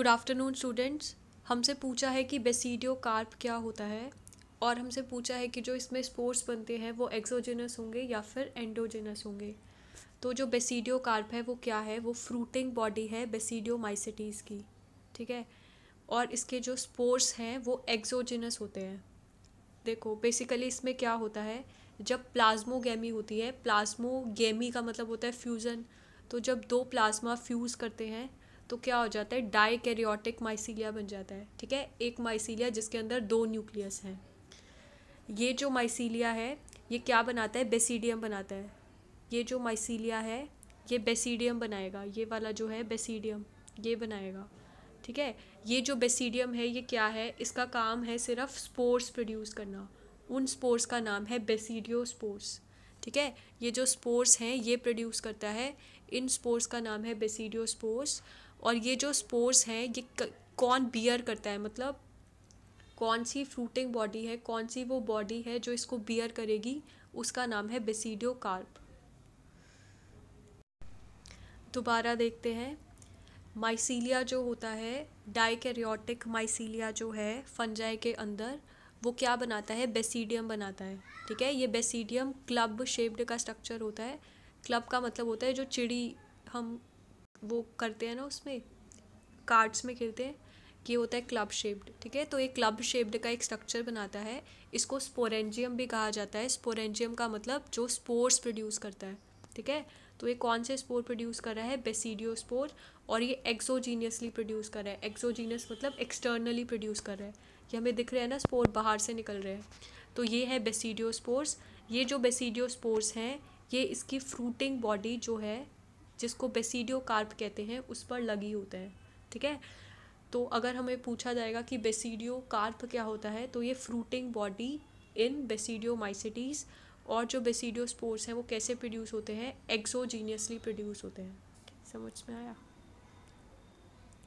good afternoon students हमसे पूछा है कि बेसिडियो कार्प क्या होता है और हमसे पूछा है कि जो इसमें स्पोर्ट्स बनते हैं वो एक्सोजेनस होंगे या फिर एंडोजेनस होंगे तो जो बेसिडियो कार्प है वो क्या है वो फ्रूटिंग बॉडी है बेसिडियो माइसिटीज़ की ठीक है और इसके जो स्पोर्ट्स हैं वो एक्सोजेनस होते हैं देखो बेसिकली इसमें क्या होता है जब प्लाज्मोगेमी होती है प्लाज्मोगेमी का मतलब होता है फ्यूज़न तो जब दो प्लाज्मा फ्यूज़ करते हैं तो क्या हो जाता है डाई कैरियोटिक माइसीलिया बन जाता है ठीक है एक माइसीलिया जिसके अंदर दो न्यूक्लियस हैं ये जो माइसीलिया है ये क्या बनाता है बेसिडियम बनाता है ये जो माइसीलिया है ये बेसिडियम बनाएगा ये वाला जो है बेसिडियम ये बनाएगा ठीक है ये जो बेसिडियम है ये क्या है इसका काम है सिर्फ स्पोर्स प्रोड्यूस करना उन स्पोर्स का नाम है बेसिडियो स्पोर्स ठीक है ये जो स्पोर्स हैं ये प्रोड्यूस करता है इन स्पोर्स का नाम है बेसिडियो स्पोर्स और ये जो स्पोर्स हैं ये कौन बियर करता है मतलब कौन सी फ्रूटिंग बॉडी है कौन सी वो बॉडी है जो इसको बियर करेगी उसका नाम है बेसिडियो कार्प दोबारा देखते हैं माइसीलिया जो होता है डाइकेरियोटिक माइसीलिया जो है फंजाए के अंदर वो क्या बनाता है बेसिडियम बनाता है ठीक है ये बेसिडियम क्लब शेप्ड का स्ट्रक्चर होता है क्लब का मतलब होता है जो चिड़ी हम वो करते हैं ना उसमें कार्ड्स में खेलते हैं कि होता है क्लब शेप्ड ठीक है तो ये क्लब शेप्ड का एक स्ट्रक्चर बनाता है इसको स्पोरेंजियम भी कहा जाता है स्पोरेंजियम का मतलब जो स्पोर्स प्रोड्यूस करता है ठीक है तो ये कौन से स्पोर प्रोड्यूस कर रहा है बेसिडियो स्पोर और ये एक्सोजीनियसली प्रोड्यूस कर रहा है एक्सोजीनियस मतलब एक्सटर्नली प्रोड्यूस कर रहा है ये हमें दिख रहे हैं ना स्पोर बाहर से निकल रहे हैं तो ये है बेसिडियो स्पोर्स ये जो बेसिडियो स्पोर्स हैं ये इसकी फ्रूटिंग बॉडी जो है जिसको बेसिडियो कार्प कहते हैं उस पर लगी होते हैं ठीक है तो अगर हमें पूछा जाएगा कि बेसिडियो कार्प क्या होता है तो ये fruiting body in basidiomycetes और जो बेसिडियो स्पोर्स हैं वो कैसे प्रोड्यूस होते हैं एक्सोजीनियसली प्रोड्यूस होते हैं समझ में आया